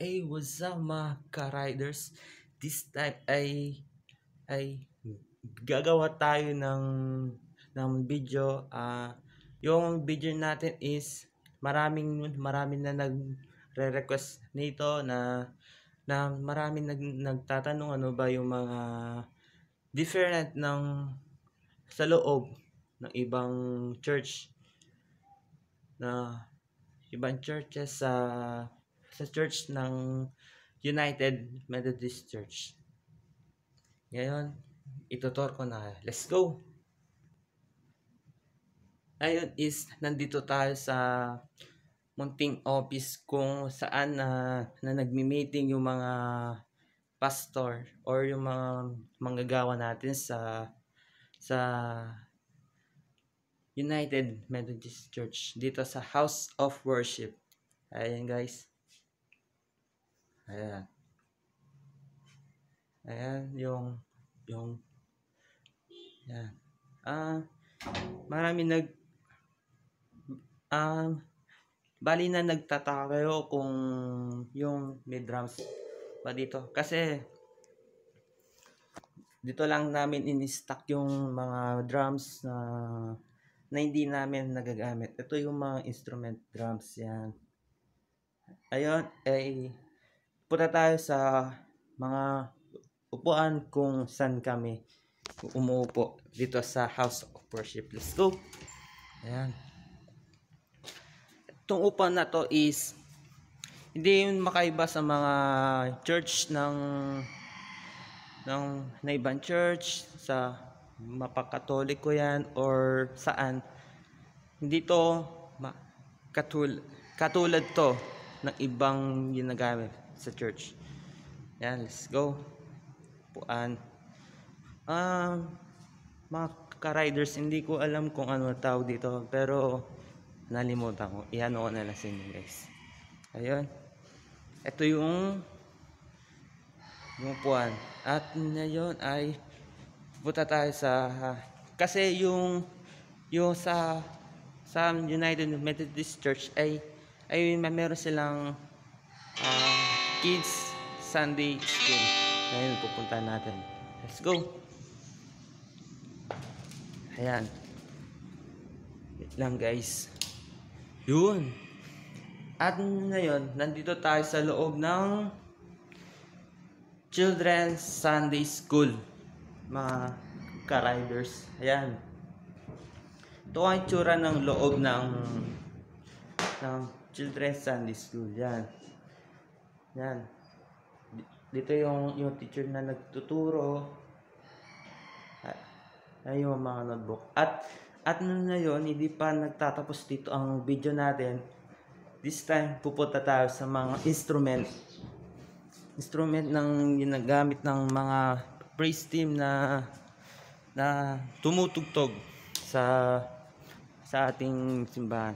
Hey, what's up mga ka-riders? This time ay ay gagawa tayo ng ng video. Ah, uh, yung video natin is maraming maraming na nagre-request nito na na maraming nag nagtatanong ano ba yung mga different ng sa loob ng ibang church na ibang churches sa uh, sa church ng United Methodist Church. Ngayon, itutor ko na. Let's go! Ngayon is, nandito tayo sa munting office kung saan na, na nagmi-meeting yung mga pastor or yung mga manggagawa natin sa sa United Methodist Church dito sa House of Worship. Ayan guys. Ayan. Ayan, yung, yung, ayan. Ah, uh, marami nag, um bali na nagtataka kayo kung yung mid drums pa dito. Kasi, dito lang namin in-stock yung mga drums na, na hindi namin nagagamit. Ito yung mga instrument drums yan. Ayun, ay, eh, punta tayo sa mga upuan kung saan kami umuupo dito sa house of worship. Let's go! Ayan. Itong upuan na to is hindi yun makaiba sa mga church ng ng na church sa mapakatoliko yan or saan hindi to katul katulad to ng ibang ginagamit sa church. Yan, let's go. Puan. Um, uh, mga ka-riders, hindi ko alam kung ano tawag dito, pero nalimutan ko. Iyan ko na lang sa inyo guys. Ayun. Ito yung yung puan. At ngayon ay puta tayo sa uh, kasi yung yung sa sa United Methodist Church ay ay may meron silang uh, Kids Sunday School. Ngayon, pupuntahan natin. Let's go! Ayan. Wait lang guys. Yun. At ngayon, nandito tayo sa loob ng Children's Sunday School. Mga ka-riders. Ayan. Ito ang tsura ng loob ng ng Children's Sunday School. Ayan. Yan. Dito yung, yung teacher na nagtuturo. Ay, yung mga notebook. At, at ngayon, hindi pa nagtatapos dito ang video natin. This time, pupunta tayo sa mga instrument. Instrument ng ginagamit ng mga praise team na na tumutugtog sa sa ating simbahan.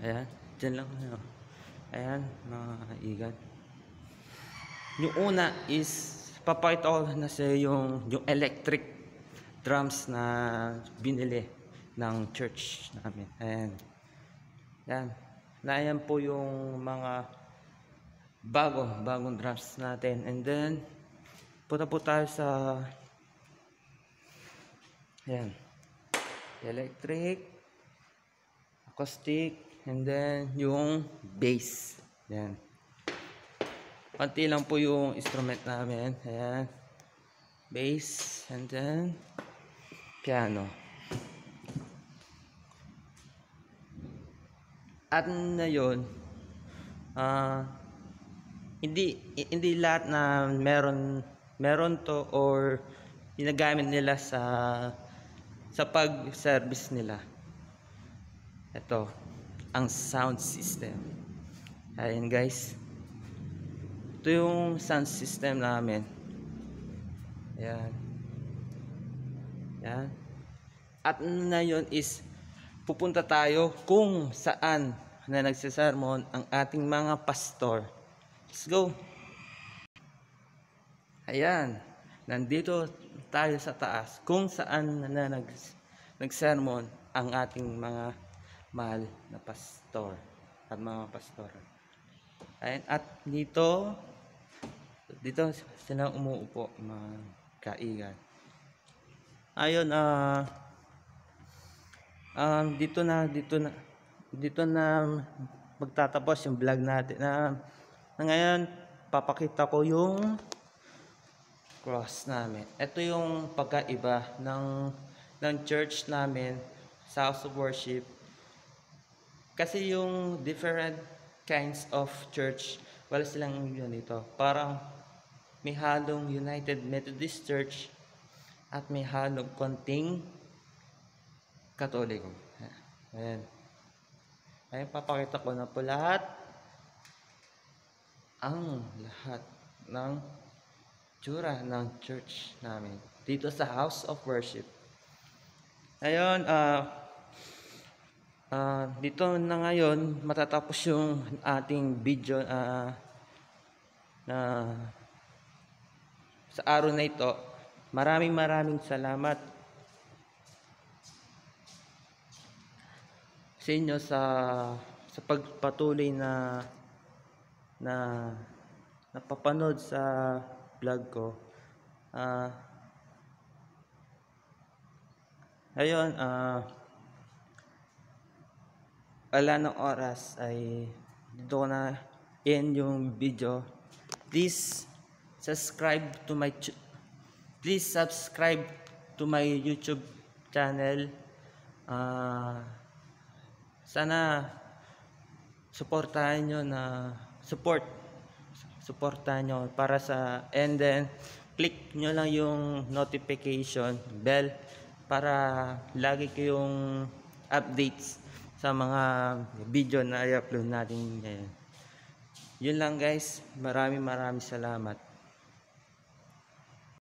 Ayan, dyan lang. Ayan. Ayan, mga igat. Yung una is, papakita ko na sa yung, yung electric drums na binili ng church namin. Ayan. Ayan. Na ayan po yung mga bago, bagong drums natin. And then, punta po tayo sa ayan. Electric, acoustic, and then yung bass. Yan. Konti lang po yung instrument namin. Ayan. Bass and then piano. At ngayon, uh, ah, hindi hindi lahat na meron meron to or ginagamit nila sa sa pag-service nila. Ito, ang sound system. Ayan guys. Ito yung sound system namin. Ayan. Ayan. At na ngayon is pupunta tayo kung saan na nagsasarmon ang ating mga pastor. Let's go! Ayan. Nandito tayo sa taas kung saan na nags nagsermon ang ating mga pastor mahal na pastor at mga pastor. Ayan, at dito, dito sila umuupo mga kaigan. Ayun, ah, uh, um, dito na, dito na, dito na magtatapos yung vlog natin. Na, na ngayon, papakita ko yung cross namin. Ito yung pagkaiba ng ng church namin, House of Worship kasi yung different kinds of church, wala silang yun dito. Parang may halong United Methodist Church at may halong konting Katoliko. Ayan. Ayan, papakita ko na po lahat ang lahat ng tsura ng church namin dito sa House of Worship. Ayun, ah, uh, Uh, dito na ngayon matatapos yung ating video uh, na sa araw na ito. Maraming maraming salamat sa inyo sa sa pagpatuloy na na napapanood sa vlog ko. uh, Ayun, ah uh, wala ng oras ay dito ko na end yung video. Please subscribe to my please subscribe to my YouTube channel. Uh, sana suportahan nyo na support suportahan nyo para sa and then click nyo lang yung notification bell para lagi kayong updates sa mga video na i-upload natin ngayon. Yun lang guys. Maraming maraming salamat.